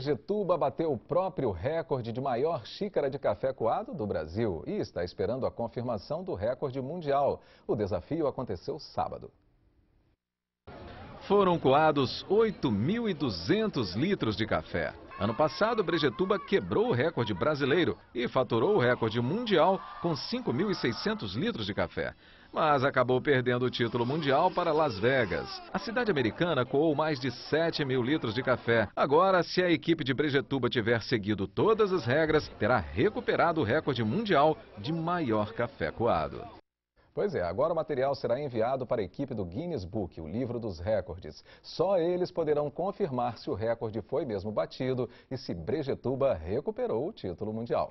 Ijetuba bateu o próprio recorde de maior xícara de café coado do Brasil e está esperando a confirmação do recorde mundial. O desafio aconteceu sábado foram coados 8.200 litros de café. Ano passado, Brejetuba quebrou o recorde brasileiro e faturou o recorde mundial com 5.600 litros de café. Mas acabou perdendo o título mundial para Las Vegas. A cidade americana coou mais de 7 mil litros de café. Agora, se a equipe de Brejetuba tiver seguido todas as regras, terá recuperado o recorde mundial de maior café coado. Pois é, agora o material será enviado para a equipe do Guinness Book, o livro dos recordes. Só eles poderão confirmar se o recorde foi mesmo batido e se Brejetuba recuperou o título mundial.